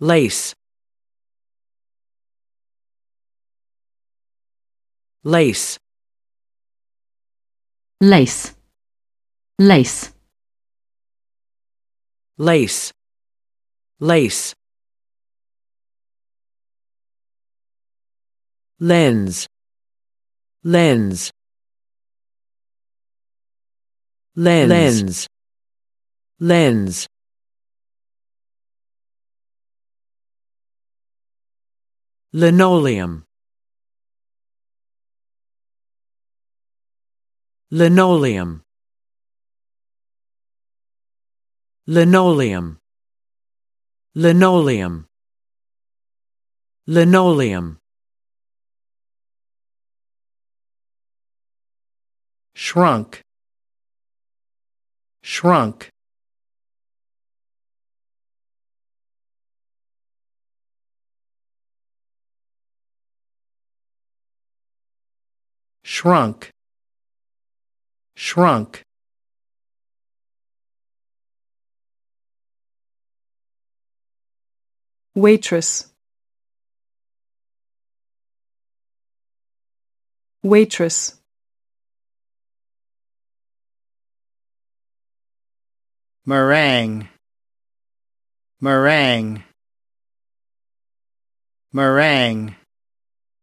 lace lace lace lace lace lace lens lens lens lens, lens. linoleum linoleum linoleum linoleum linoleum shrunk shrunk shrunk shrunk waitress waitress meringue meringue meringue